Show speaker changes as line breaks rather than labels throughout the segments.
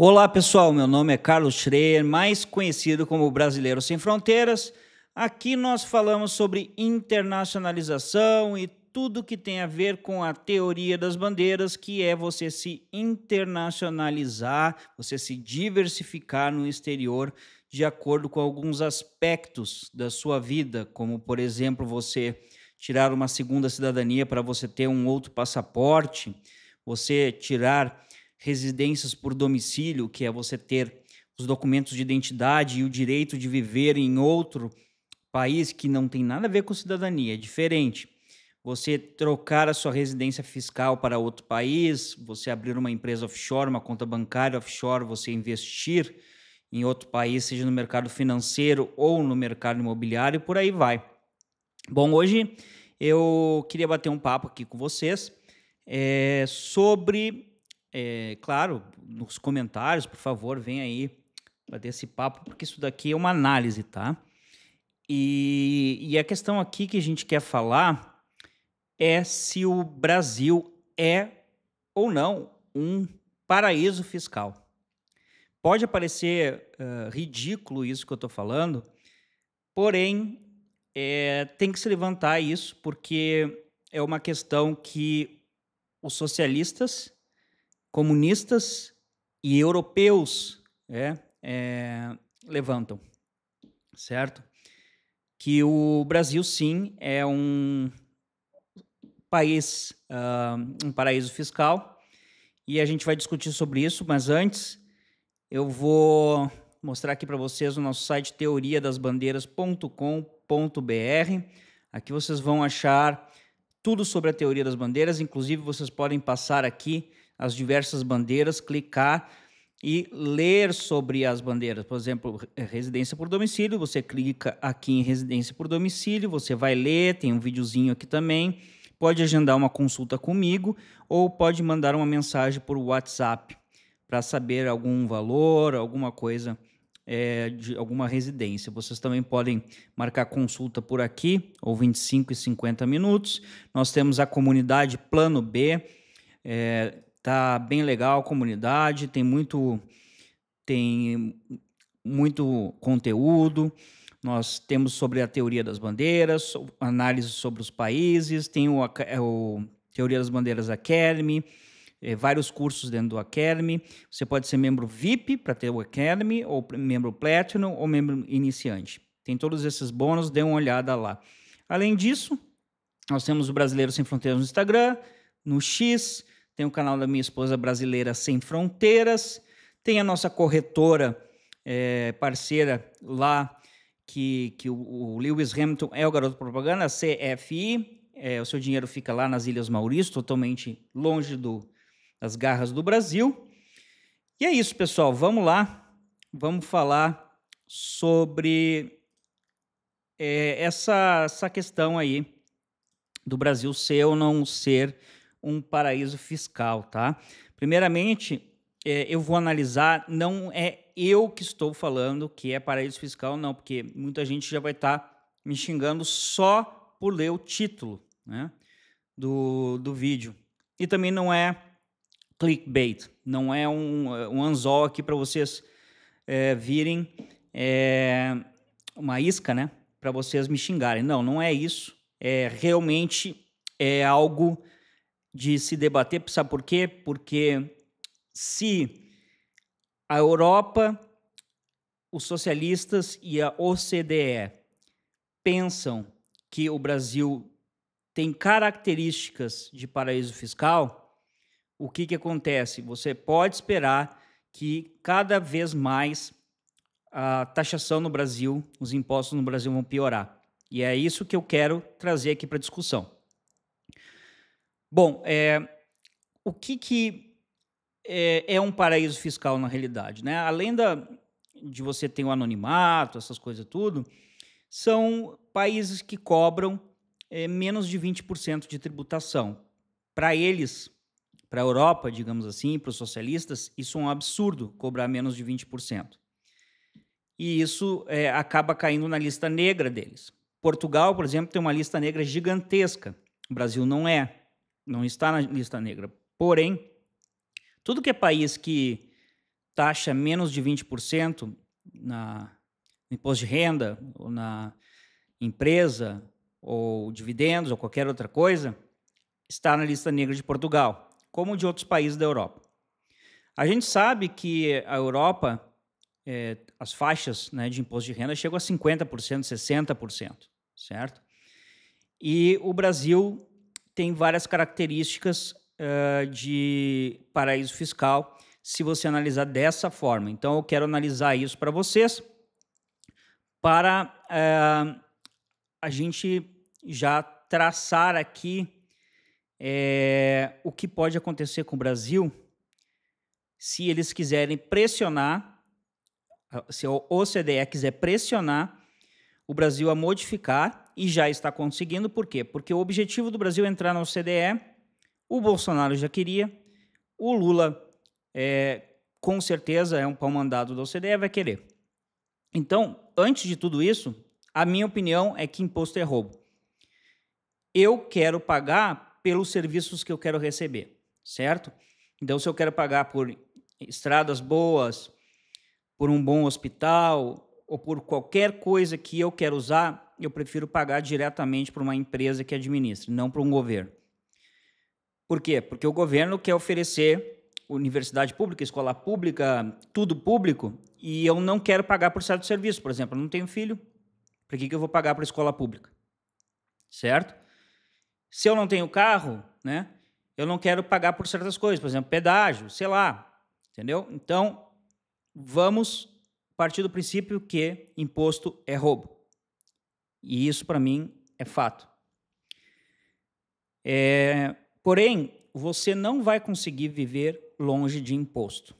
Olá pessoal, meu nome é Carlos Schreier, mais conhecido como Brasileiro Sem Fronteiras. Aqui nós falamos sobre internacionalização e tudo que tem a ver com a teoria das bandeiras, que é você se internacionalizar, você se diversificar no exterior de acordo com alguns aspectos da sua vida, como por exemplo você tirar uma segunda cidadania para você ter um outro passaporte, você tirar residências por domicílio, que é você ter os documentos de identidade e o direito de viver em outro país que não tem nada a ver com cidadania, é diferente. Você trocar a sua residência fiscal para outro país, você abrir uma empresa offshore, uma conta bancária offshore, você investir em outro país, seja no mercado financeiro ou no mercado imobiliário, e por aí vai. Bom, hoje eu queria bater um papo aqui com vocês é, sobre é, claro, nos comentários, por favor, vem aí para desse papo, porque isso daqui é uma análise, tá? E, e a questão aqui que a gente quer falar é se o Brasil é ou não um paraíso fiscal. Pode parecer uh, ridículo isso que eu estou falando, porém é, tem que se levantar isso porque é uma questão que os socialistas comunistas e europeus é, é, levantam, certo? Que o Brasil, sim, é um país, uh, um paraíso fiscal, e a gente vai discutir sobre isso, mas antes eu vou mostrar aqui para vocês o nosso site teoriadasbandeiras.com.br. Aqui vocês vão achar tudo sobre a teoria das bandeiras, inclusive vocês podem passar aqui as diversas bandeiras, clicar e ler sobre as bandeiras. Por exemplo, residência por domicílio, você clica aqui em residência por domicílio, você vai ler, tem um videozinho aqui também. Pode agendar uma consulta comigo ou pode mandar uma mensagem por WhatsApp para saber algum valor, alguma coisa é, de alguma residência. Vocês também podem marcar consulta por aqui, ou 25 e 50 minutos. Nós temos a comunidade Plano B. É, Tá bem legal a comunidade, tem muito tem muito conteúdo. Nós temos sobre a teoria das bandeiras, análise sobre os países, tem o, é o Teoria das Bandeiras Academy, é, vários cursos dentro do Academy. Você pode ser membro VIP para ter o Academy, ou membro Platinum, ou membro iniciante. Tem todos esses bônus, dê uma olhada lá. Além disso, nós temos o Brasileiro Sem Fronteiras no Instagram, no X, tem o canal da minha esposa brasileira Sem Fronteiras, tem a nossa corretora é, parceira lá, que, que o, o Lewis Hamilton é o garoto propaganda, CFI. É, o seu dinheiro fica lá nas Ilhas Maurício, totalmente longe do, das garras do Brasil. E é isso, pessoal. Vamos lá. Vamos falar sobre é, essa, essa questão aí do Brasil ser ou não ser um paraíso fiscal, tá? Primeiramente, é, eu vou analisar, não é eu que estou falando que é paraíso fiscal, não, porque muita gente já vai estar tá me xingando só por ler o título né, do, do vídeo. E também não é clickbait, não é um, um anzol aqui para vocês é, virem é, uma isca, né? Para vocês me xingarem. Não, não é isso. É realmente é algo de se debater, sabe por quê? Porque se a Europa, os socialistas e a OCDE pensam que o Brasil tem características de paraíso fiscal, o que, que acontece? Você pode esperar que cada vez mais a taxação no Brasil, os impostos no Brasil vão piorar. E é isso que eu quero trazer aqui para discussão. Bom, é, o que, que é, é, um paraíso fiscal na realidade? Né? Além da, de você ter o anonimato, essas coisas tudo, são países que cobram é, menos de 20% de tributação. Para eles, para a Europa, digamos assim, para os socialistas, isso é um absurdo cobrar menos de 20%. E isso é, acaba caindo na lista negra deles. Portugal, por exemplo, tem uma lista negra gigantesca. O Brasil não é não está na lista negra. Porém, tudo que é país que taxa menos de 20% na no imposto de renda, ou na empresa, ou dividendos, ou qualquer outra coisa, está na lista negra de Portugal, como de outros países da Europa. A gente sabe que a Europa, é, as faixas né, de imposto de renda chegam a 50%, 60%, certo? E o Brasil tem várias características uh, de paraíso fiscal se você analisar dessa forma. Então, eu quero analisar isso para vocês, para uh, a gente já traçar aqui eh, o que pode acontecer com o Brasil se eles quiserem pressionar, ah, se a OCDE quiser pressionar o Brasil a modificar e já está conseguindo, por quê? Porque o objetivo do Brasil é entrar na OCDE, o Bolsonaro já queria, o Lula, é, com certeza, é um pau mandado da OCDE, vai querer. Então, antes de tudo isso, a minha opinião é que imposto é roubo. Eu quero pagar pelos serviços que eu quero receber, certo? Então, se eu quero pagar por estradas boas, por um bom hospital, ou por qualquer coisa que eu quero usar, eu prefiro pagar diretamente para uma empresa que administre, não para um governo. Por quê? Porque o governo quer oferecer universidade pública, escola pública, tudo público, e eu não quero pagar por certo serviço. Por exemplo, eu não tenho filho, para que, que eu vou pagar para escola pública? Certo? Se eu não tenho carro, né, eu não quero pagar por certas coisas, por exemplo, pedágio, sei lá, entendeu? Então, vamos partir do princípio que imposto é roubo. E isso, para mim, é fato. É, porém, você não vai conseguir viver longe de imposto.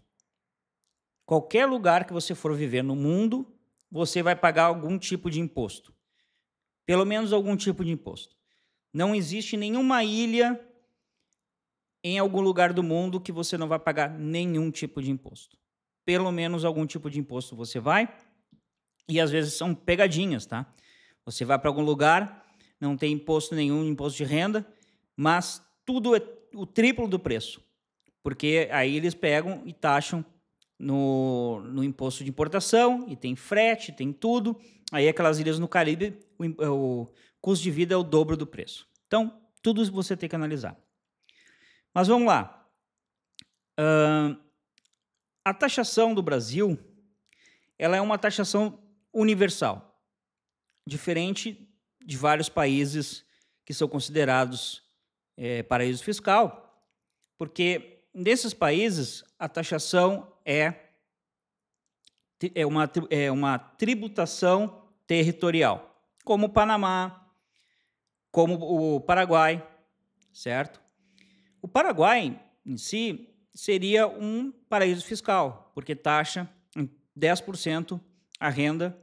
Qualquer lugar que você for viver no mundo, você vai pagar algum tipo de imposto. Pelo menos algum tipo de imposto. Não existe nenhuma ilha em algum lugar do mundo que você não vai pagar nenhum tipo de imposto. Pelo menos algum tipo de imposto você vai. E às vezes são pegadinhas, tá? Você vai para algum lugar, não tem imposto nenhum, imposto de renda, mas tudo é o triplo do preço. Porque aí eles pegam e taxam no, no imposto de importação, e tem frete, tem tudo. Aí aquelas ilhas no Caribe, o, o custo de vida é o dobro do preço. Então, tudo você tem que analisar. Mas vamos lá. Uh, a taxação do Brasil, ela é uma taxação universal diferente de vários países que são considerados é, paraíso fiscal, porque nesses países a taxação é, é, uma, é uma tributação territorial, como o Panamá, como o Paraguai, certo? O Paraguai em si seria um paraíso fiscal, porque taxa em 10% a renda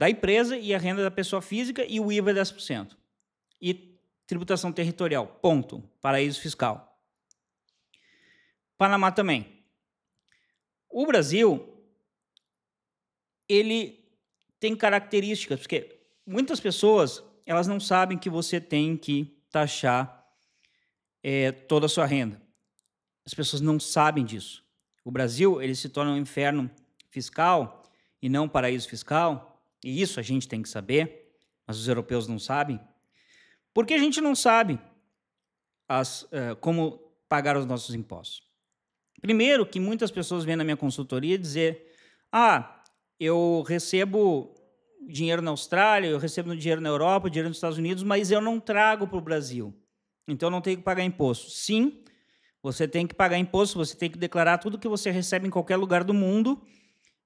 da empresa e a renda da pessoa física e o IVA é 10%. E tributação territorial, ponto. Paraíso fiscal. Panamá também. O Brasil, ele tem características, porque muitas pessoas, elas não sabem que você tem que taxar é, toda a sua renda. As pessoas não sabem disso. O Brasil, ele se torna um inferno fiscal e não um paraíso fiscal, e isso a gente tem que saber, mas os europeus não sabem. Porque a gente não sabe as, uh, como pagar os nossos impostos. Primeiro, que muitas pessoas vêm na minha consultoria dizer: ah, eu recebo dinheiro na Austrália, eu recebo dinheiro na Europa, dinheiro nos Estados Unidos, mas eu não trago para o Brasil. Então não tenho que pagar imposto. Sim, você tem que pagar imposto, você tem que declarar tudo que você recebe em qualquer lugar do mundo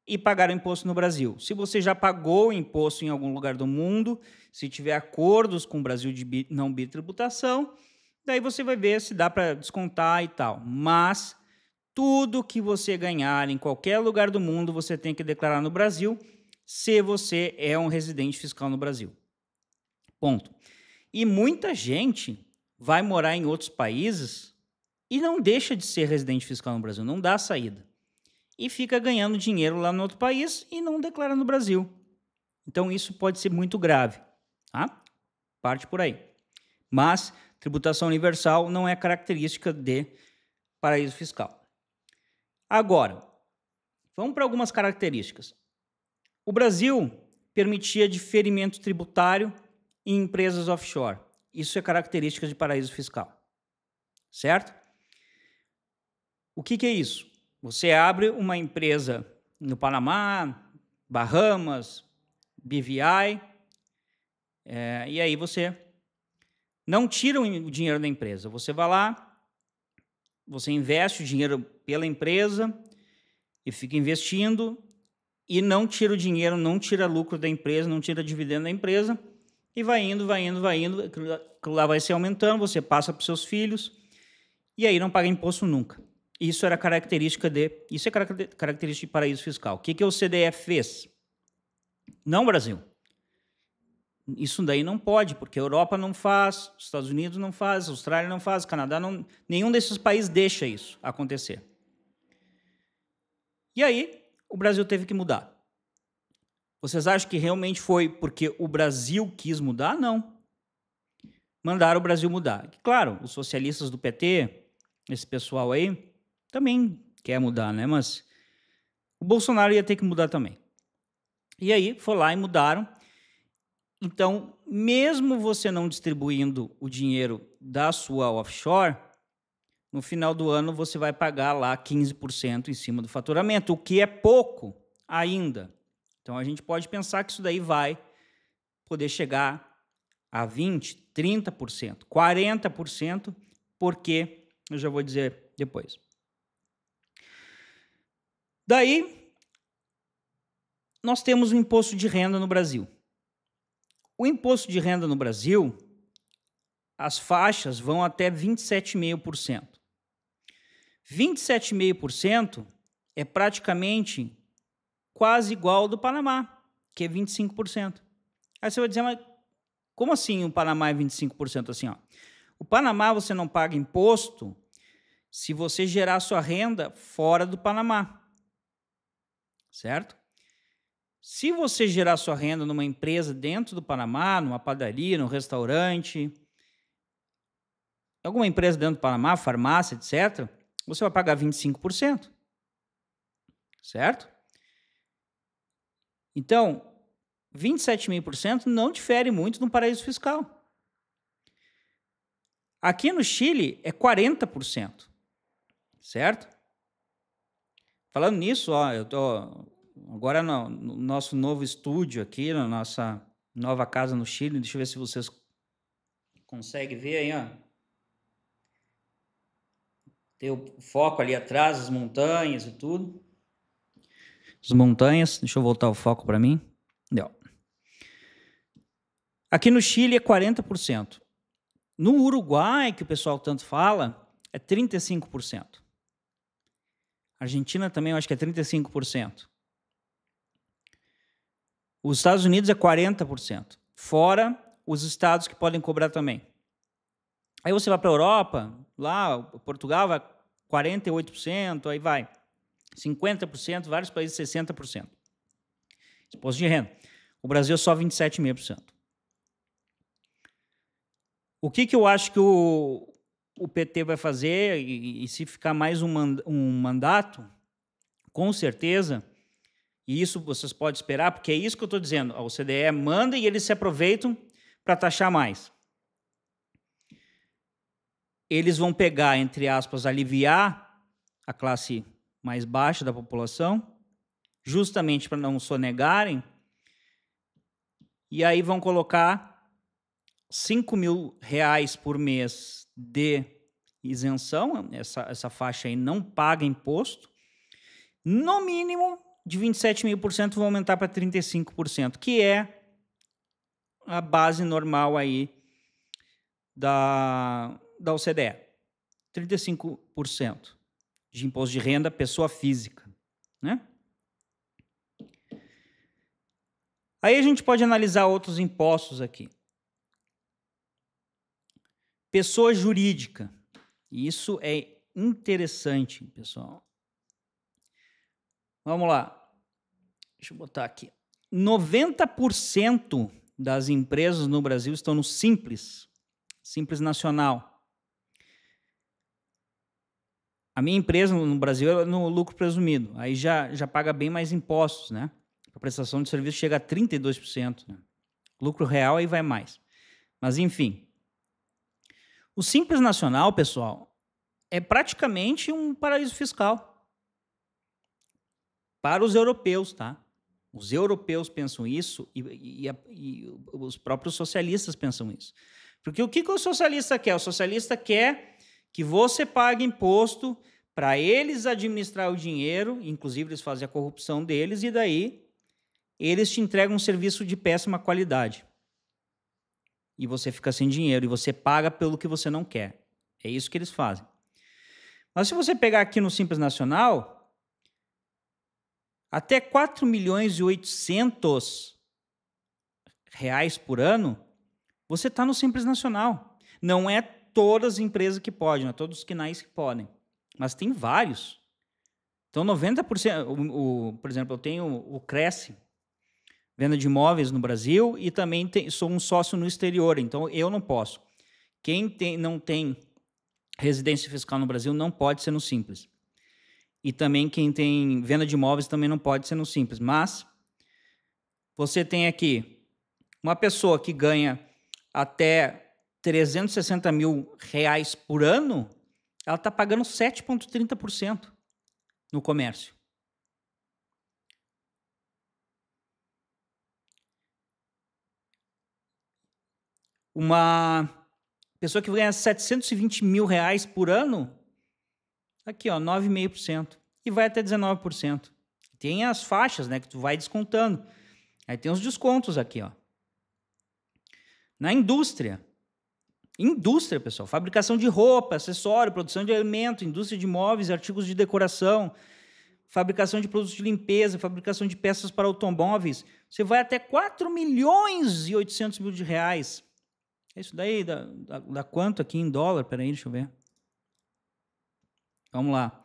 e pagar o imposto no Brasil. Se você já pagou imposto em algum lugar do mundo, se tiver acordos com o Brasil de não bitributação, daí você vai ver se dá para descontar e tal. Mas tudo que você ganhar em qualquer lugar do mundo, você tem que declarar no Brasil, se você é um residente fiscal no Brasil. Ponto. E muita gente vai morar em outros países e não deixa de ser residente fiscal no Brasil, não dá saída e fica ganhando dinheiro lá no outro país e não declara no Brasil. Então isso pode ser muito grave, tá? Parte por aí. Mas tributação universal não é característica de paraíso fiscal. Agora, vamos para algumas características. O Brasil permitia diferimento tributário em empresas offshore. Isso é característica de paraíso fiscal. Certo? O que, que é isso? Você abre uma empresa no Panamá, Bahamas, BVI, é, e aí você não tira o dinheiro da empresa. Você vai lá, você investe o dinheiro pela empresa e fica investindo e não tira o dinheiro, não tira lucro da empresa, não tira dividendo da empresa e vai indo, vai indo, vai indo. Aquilo lá vai se aumentando, você passa para os seus filhos e aí não paga imposto nunca. Isso era característica de. Isso é característica de paraíso fiscal. O que, que o CDF fez? Não, Brasil. Isso daí não pode, porque a Europa não faz, os Estados Unidos não faz, a Austrália não faz, o Canadá não. Nenhum desses países deixa isso acontecer. E aí, o Brasil teve que mudar. Vocês acham que realmente foi porque o Brasil quis mudar? Não. Mandaram o Brasil mudar. Claro, os socialistas do PT, esse pessoal aí, também quer mudar, né? Mas o Bolsonaro ia ter que mudar também. E aí foi lá e mudaram. Então, mesmo você não distribuindo o dinheiro da sua offshore, no final do ano você vai pagar lá 15% em cima do faturamento, o que é pouco ainda. Então a gente pode pensar que isso daí vai poder chegar a 20%, 30%, 40%, porque eu já vou dizer depois. Daí, nós temos o imposto de renda no Brasil. O imposto de renda no Brasil, as faixas vão até 27,5%. 27,5% é praticamente quase igual ao do Panamá, que é 25%. Aí você vai dizer, mas como assim o Panamá é 25%? Assim, ó. O Panamá você não paga imposto se você gerar sua renda fora do Panamá certo? Se você gerar sua renda numa empresa dentro do Panamá, numa padaria, num restaurante, alguma empresa dentro do Panamá, farmácia, etc., você vai pagar 25%. Certo? Então, 27 mil por cento não difere muito de um paraíso fiscal. Aqui no Chile é 40%. Certo? Falando nisso, ó, eu tô agora no, no nosso novo estúdio aqui, na nossa nova casa no Chile. Deixa eu ver se vocês conseguem ver aí, ó. Tem o foco ali atrás, as montanhas e tudo. As montanhas, deixa eu voltar o foco para mim. Deu. Aqui no Chile é 40%. No Uruguai, que o pessoal tanto fala, é 35%. Argentina também, eu acho que é 35%. Os Estados Unidos é 40%. Fora os estados que podem cobrar também. Aí você vai para a Europa, lá Portugal vai 48%, aí vai 50%, vários países 60%. Imposto de renda. O Brasil é só 27,5%. O que, que eu acho que o, o PT vai fazer, e, e se ficar mais um, mand um mandato, com certeza, e isso vocês podem esperar, porque é isso que eu estou dizendo, a OCDE manda e eles se aproveitam para taxar mais. Eles vão pegar, entre aspas, aliviar a classe mais baixa da população, justamente para não sonegarem, e aí vão colocar 5 mil reais por mês de isenção, essa, essa faixa aí não paga imposto, no mínimo de 27 mil por cento vão aumentar para 35%, que é a base normal aí da, da OCDE. 35% de imposto de renda pessoa física, né? Aí a gente pode analisar outros impostos aqui. Pessoa jurídica. Isso é interessante, pessoal. Vamos lá. Deixa eu botar aqui. 90% das empresas no Brasil estão no Simples, Simples Nacional. A minha empresa no Brasil é no lucro presumido. Aí já, já paga bem mais impostos, né? A prestação de serviço chega a 32%. Né? Lucro real aí vai mais. Mas enfim, o Simples Nacional, pessoal, é praticamente um paraíso fiscal. Para os europeus, tá? Os europeus pensam isso e, e, e os próprios socialistas pensam isso. Porque o que, que o socialista quer? O socialista quer que você pague imposto para eles administrar o dinheiro, inclusive eles fazem a corrupção deles, e daí eles te entregam um serviço de péssima qualidade e você fica sem dinheiro e você paga pelo que você não quer. É isso que eles fazem. Mas se você pegar aqui no Simples Nacional, até 4 milhões e 800 reais por ano, você está no Simples Nacional. Não é todas as empresas que podem, não é todos os canais que podem, mas tem vários. Então, 90%, o, o, por exemplo, eu tenho o Cresce, venda de imóveis no Brasil e também tem, sou um sócio no exterior, então eu não posso. Quem tem, não tem residência fiscal no Brasil não pode ser no Simples. E também quem tem venda de imóveis também não pode ser no Simples. Mas você tem aqui uma pessoa que ganha até 360 mil reais por ano, ela está pagando 7,30% no comércio. Uma pessoa que ganha 720 mil reais por ano, aqui, ó, 9,5%. E vai até 19%. Tem as faixas, né, que tu vai descontando. Aí tem os descontos aqui, ó. Na indústria. Indústria, pessoal. Fabricação de roupa, acessório, produção de alimento, indústria de móveis, artigos de decoração, fabricação de produtos de limpeza, fabricação de peças para automóveis. Você vai até 4 milhões e 800 mil de reais. É isso daí dá, dá, dá quanto aqui em dólar? Peraí, deixa eu ver. Vamos lá.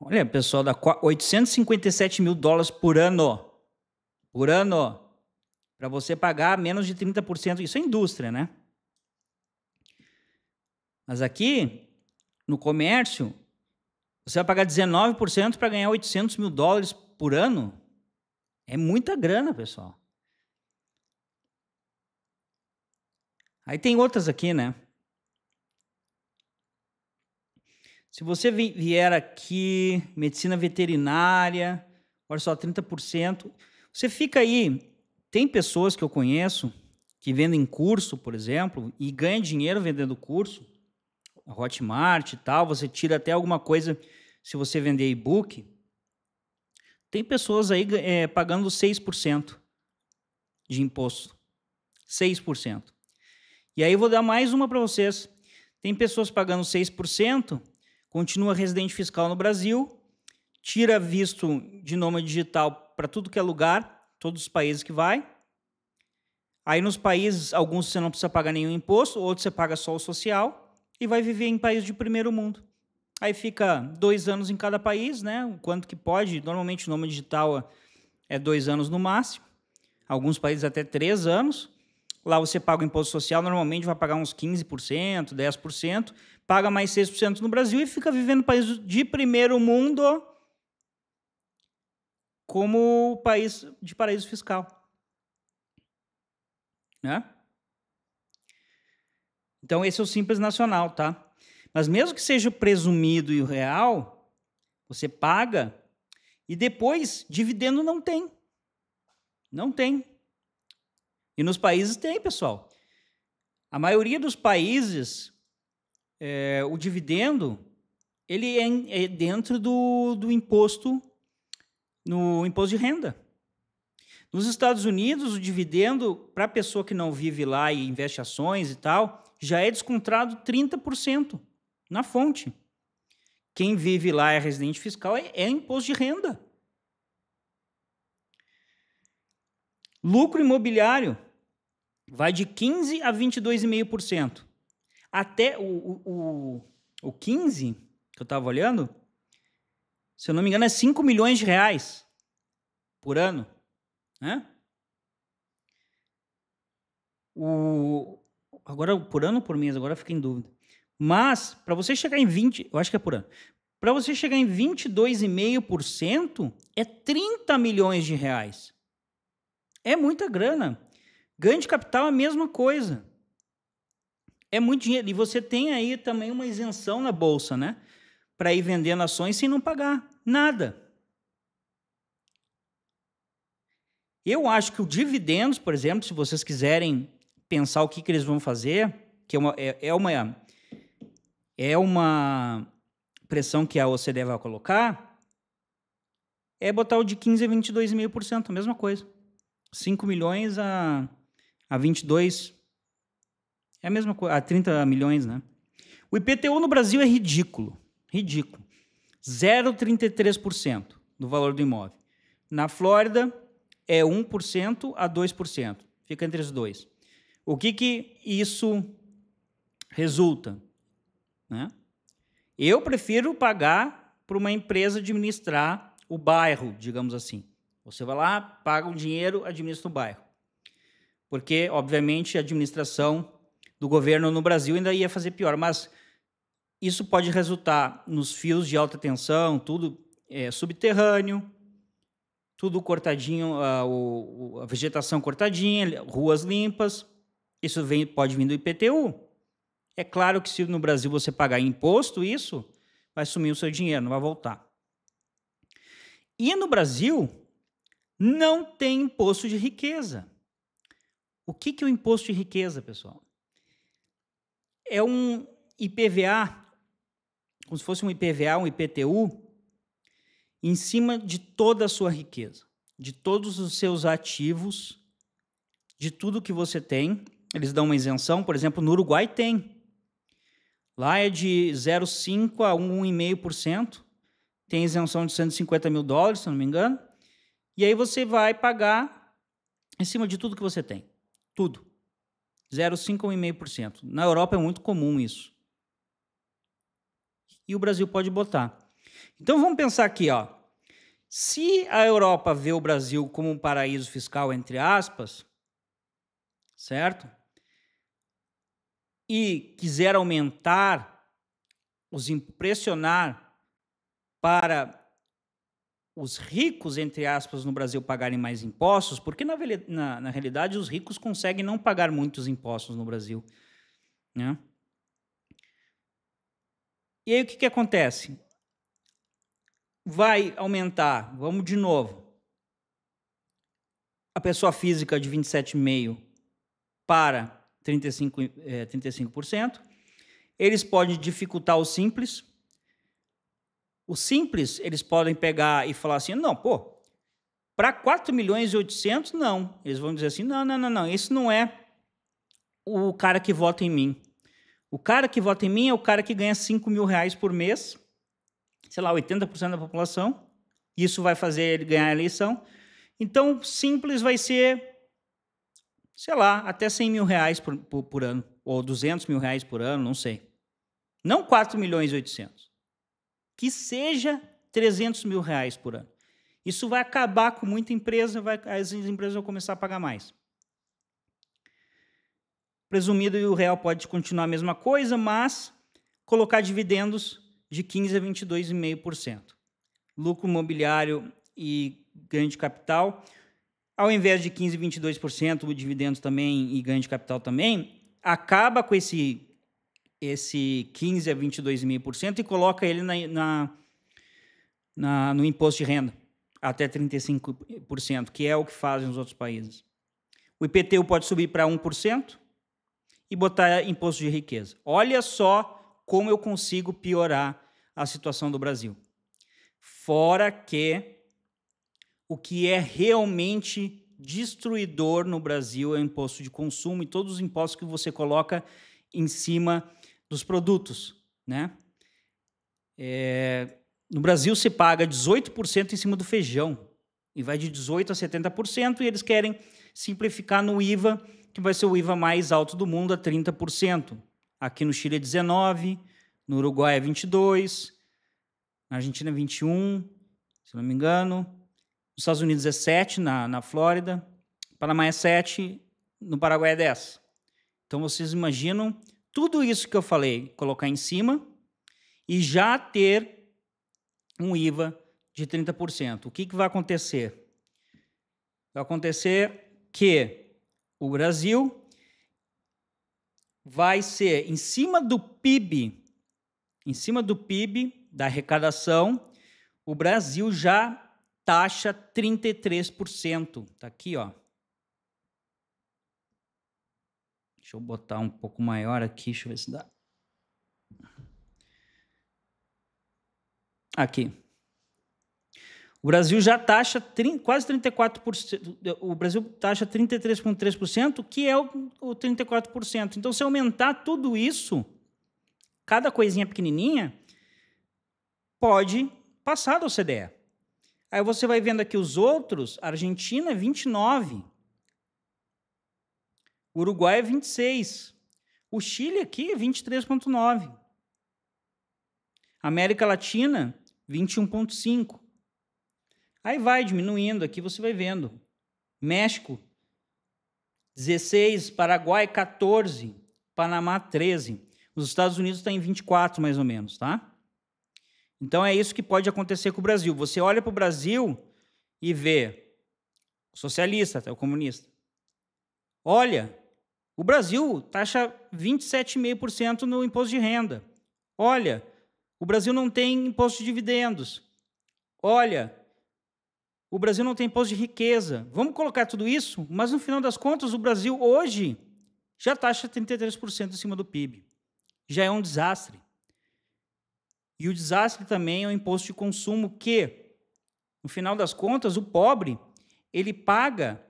Olha, pessoal, dá 857 mil dólares por ano. Por ano. Para você pagar menos de 30%. Isso é indústria, né? Mas aqui, no comércio, você vai pagar 19% para ganhar 800 mil dólares por ano? É muita grana, pessoal. Aí tem outras aqui, né? Se você vier aqui, medicina veterinária, olha só, 30%. Você fica aí. Tem pessoas que eu conheço que vendem curso, por exemplo, e ganham dinheiro vendendo curso Hotmart e tal, você tira até alguma coisa se você vender e-book. Tem pessoas aí é, pagando 6% de imposto. 6%. E aí eu vou dar mais uma para vocês. Tem pessoas pagando 6%, continua residente fiscal no Brasil, tira visto de nômade digital para tudo que é lugar, todos os países que vai. Aí nos países, alguns você não precisa pagar nenhum imposto, outros você paga só o social e vai viver em países de primeiro mundo. Aí fica dois anos em cada país, né? O quanto que pode. Normalmente o nome digital é dois anos no máximo. Alguns países até três anos. Lá você paga o imposto social, normalmente vai pagar uns 15%, 10%, paga mais 6% no Brasil e fica vivendo país de primeiro mundo como país de paraíso fiscal. Né? Então, esse é o simples nacional, tá? Mas mesmo que seja o presumido e o real, você paga e depois dividendo não tem. Não tem. E nos países tem, pessoal. A maioria dos países, é, o dividendo, ele é, é dentro do, do imposto, no imposto de renda. Nos Estados Unidos, o dividendo para a pessoa que não vive lá e investe ações e tal, já é descontado 30% na fonte. Quem vive lá é residente fiscal é, é imposto de renda. Lucro imobiliário vai de 15% a 22,5%. Até o, o, o, o 15%, que eu estava olhando, se eu não me engano, é 5 milhões de reais por ano. Né? O, agora, por ano ou por mês? Agora fica em dúvida. Mas, para você chegar em 20, eu acho que é por ano. Para você chegar em 22,5%, é 30 milhões de reais. É muita grana. Ganho de capital é a mesma coisa. É muito dinheiro. E você tem aí também uma isenção na bolsa, né? Para ir vendendo ações sem não pagar nada. Eu acho que o dividendos, por exemplo, se vocês quiserem pensar o que, que eles vão fazer, que é uma, é, é uma, é uma pressão que a OCDE vai colocar, é botar o de 15 a 22,5%, a mesma coisa. 5 milhões a, a 22, é a mesma coisa, a 30 milhões, né? O IPTU no Brasil é ridículo, ridículo. 0,33% do valor do imóvel. Na Flórida, é 1% a 2%. Fica entre os dois. O que, que isso resulta? Né? Eu prefiro pagar para uma empresa administrar o bairro, digamos assim. Você vai lá, paga um dinheiro, administra o bairro. Porque, obviamente, a administração do governo no Brasil ainda ia fazer pior, mas isso pode resultar nos fios de alta tensão, tudo é, subterrâneo, tudo cortadinho, a, ah, o, a vegetação cortadinha, ruas limpas. Isso vem, pode vir do IPTU. É claro que se no Brasil você pagar imposto, isso vai sumir o seu dinheiro, não vai voltar. E no Brasil, não tem imposto de riqueza. O que, que é o imposto de riqueza, pessoal? É um IPVA, como se fosse um IPVA, um IPTU, em cima de toda a sua riqueza, de todos os seus ativos, de tudo que você tem. Eles dão uma isenção, por exemplo, no Uruguai tem. Lá é de 0,5% a 1,5%. Tem isenção de 150 mil dólares, se não me engano. E aí você vai pagar em cima de tudo que você tem. Tudo. 0,5% a 1,5%. Na Europa é muito comum isso. E o Brasil pode botar. Então vamos pensar aqui, ó. Se a Europa vê o Brasil como um paraíso fiscal, entre aspas, certo? E quiser aumentar, os impressionar para os ricos, entre aspas, no Brasil pagarem mais impostos, porque na, na, na realidade os ricos conseguem não pagar muitos impostos no Brasil. Né? E aí o que, que acontece? vai aumentar, vamos de novo. A pessoa física de 27,5 para 35, é, 35%. Eles podem dificultar o simples. O simples, eles podem pegar e falar assim: não, pô, para 4 milhões e 800, não. Eles vão dizer assim: não, não, não, não, esse não é o cara que vota em mim. O cara que vota em mim é o cara que ganha 5 mil reais por mês sei lá, 80% da população. Isso vai fazer ele ganhar a eleição. Então, simples vai ser, sei lá, até 100 mil reais por, por, por ano, ou 200 mil reais por ano, não sei. Não 4 milhões e 800. Que seja 300 mil reais por ano. Isso vai acabar com muita empresa, vai, as empresas vão começar a pagar mais. Presumido, e o real pode continuar a mesma coisa, mas colocar dividendos de 15% a 22,5%. Lucro imobiliário e ganho de capital, ao invés de 15% e 22%, o dividendo também e ganho de capital também, acaba com esse, esse 15% a 22,5% e coloca ele na, na, na, no imposto de renda, até 35%, que é o que fazem os outros países. O IPTU pode subir para 1% e botar imposto de riqueza. Olha só como eu consigo piorar a situação do Brasil. Fora que o que é realmente destruidor no Brasil é o imposto de consumo e todos os impostos que você coloca em cima dos produtos, né? É, no Brasil se paga 18% em cima do feijão e vai de 18 a 70% e eles querem simplificar no IVA, que vai ser o IVA mais alto do mundo a 30%. Aqui no Chile é 19, no Uruguai é 22, na Argentina é 21, se não me engano. Nos Estados Unidos é 7, na, na Flórida. Panamá é 7, no Paraguai é 10. Então vocês imaginam tudo isso que eu falei colocar em cima e já ter um IVA de 30%. O que, que vai acontecer? Vai acontecer que o Brasil vai ser em cima do PIB, em cima do PIB da arrecadação, o Brasil já taxa 33%. Tá aqui, ó. Deixa eu botar um pouco maior aqui, deixa eu ver se dá. Aqui. O Brasil já taxa quase 34%, o Brasil taxa 33,3%, que é o, 34%. Então, se aumentar tudo isso, cada coisinha pequenininha, pode passar do OCDE. Aí você vai vendo aqui os outros, Argentina é 29%, Uruguai é 26%, o Chile aqui é 23,9%, América Latina, 21,5%. Aí vai diminuindo, aqui você vai vendo. México, 16, Paraguai, 14, Panamá, 13. Os Estados Unidos está em 24, mais ou menos, tá? Então é isso que pode acontecer com o Brasil. Você olha para o Brasil e vê socialista, até o comunista. Olha, o Brasil taxa 27,5% no imposto de renda. Olha, o Brasil não tem imposto de dividendos. Olha, o Brasil não tem imposto de riqueza. Vamos colocar tudo isso, mas no final das contas, o Brasil hoje já taxa 33% em cima do PIB. Já é um desastre. E o desastre também é o imposto de consumo que, no final das contas, o pobre ele paga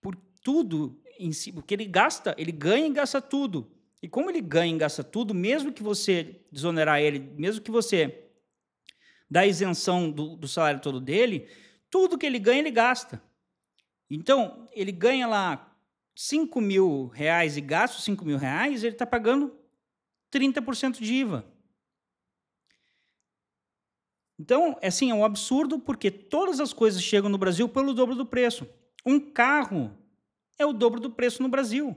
por tudo em si, porque ele gasta, ele ganha e gasta tudo. E como ele ganha e gasta tudo, mesmo que você desonerar ele, mesmo que você dá isenção do, do salário todo dele, tudo que ele ganha, ele gasta. Então, ele ganha lá 5 mil reais e gasta 5 mil reais, ele está pagando 30% de IVA. Então, é assim, é um absurdo porque todas as coisas chegam no Brasil pelo dobro do preço. Um carro é o dobro do preço no Brasil.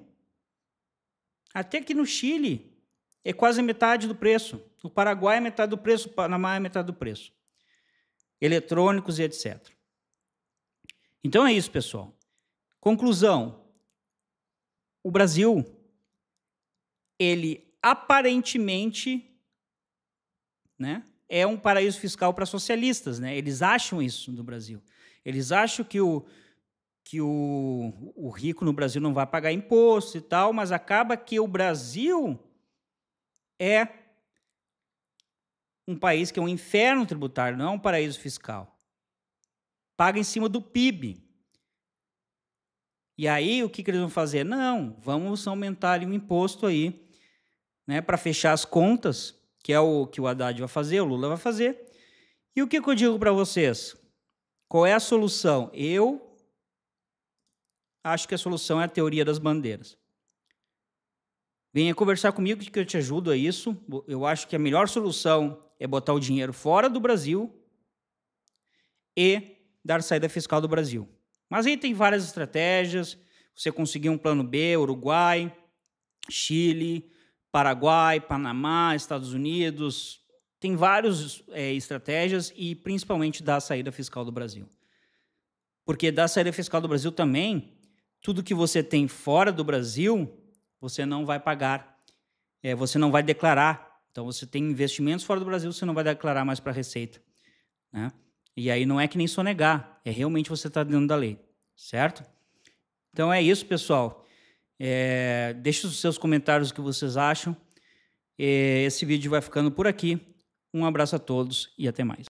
Até que no Chile é quase metade do preço. No Paraguai é metade do preço, Panamá é metade do preço. Eletrônicos e etc. Então é isso, pessoal. Conclusão: o Brasil ele aparentemente, né, é um paraíso fiscal para socialistas, né? Eles acham isso no Brasil. Eles acham que o que o, o rico no Brasil não vai pagar imposto e tal, mas acaba que o Brasil é um país que é um inferno tributário, não é um paraíso fiscal paga em cima do PIB. E aí o que, que eles vão fazer? Não, vamos aumentar o um imposto aí, né, para fechar as contas, que é o que o Haddad vai fazer, o Lula vai fazer. E o que, que eu digo para vocês? Qual é a solução? Eu acho que a solução é a teoria das bandeiras. Venha conversar comigo que eu te ajudo a isso. Eu acho que a melhor solução é botar o dinheiro fora do Brasil e dar saída fiscal do Brasil. Mas aí tem várias estratégias. Você conseguir um plano B, Uruguai, Chile, Paraguai, Panamá, Estados Unidos. Tem várias é, estratégias e principalmente da saída fiscal do Brasil. Porque da saída fiscal do Brasil também, tudo que você tem fora do Brasil, você não vai pagar. É, você não vai declarar. Então, você tem investimentos fora do Brasil, você não vai declarar mais para a Receita. Né? E aí não é que nem sonegar, é realmente você estar tá dentro da lei, certo? Então é isso, pessoal. É, deixe os seus comentários o que vocês acham. É, esse vídeo vai ficando por aqui. Um abraço a todos e até mais.